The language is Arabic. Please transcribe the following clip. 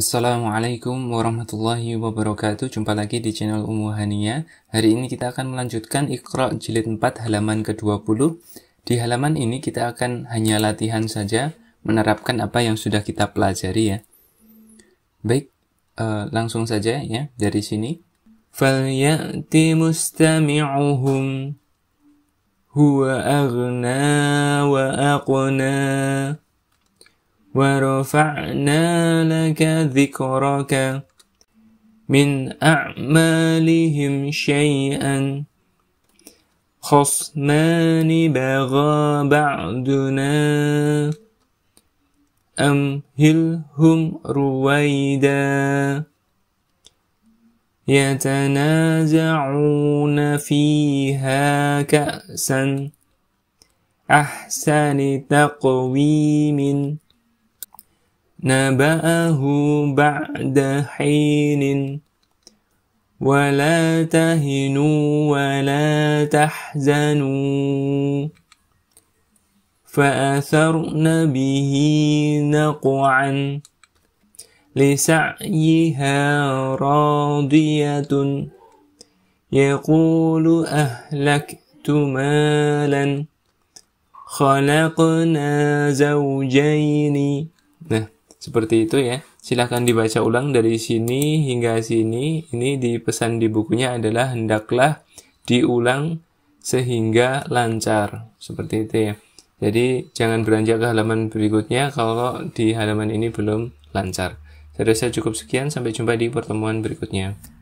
Assalamualaikum warahmatullahi wabarakatuh Jumpa lagi di channel Ummu Umuhania Hari ini kita akan melanjutkan Iqra jilid 4 halaman ke-20 Di halaman ini kita akan hanya latihan saja Menerapkan apa yang sudah kita pelajari ya Baik, uh, langsung saja ya dari sini mustami'uhum huwa aghna wa aqna ورفعنا لك ذكرك من أعمالهم شيئا خصمان بغى بعدنا أمهلهم رويدا يتنازعون فيها كأسا أحسن تقويم نبأه بعد حين ولا تهنوا ولا تحزنوا فأثرن به نقعا لسعيها راضية يقول أهلكت مالا خلقنا زوجين Seperti itu ya. Silahkan dibaca ulang dari sini hingga sini. Ini di pesan di bukunya adalah hendaklah diulang sehingga lancar. Seperti itu ya. Jadi jangan beranjak ke halaman berikutnya kalau di halaman ini belum lancar. Saya rasa cukup sekian, sampai jumpa di pertemuan berikutnya.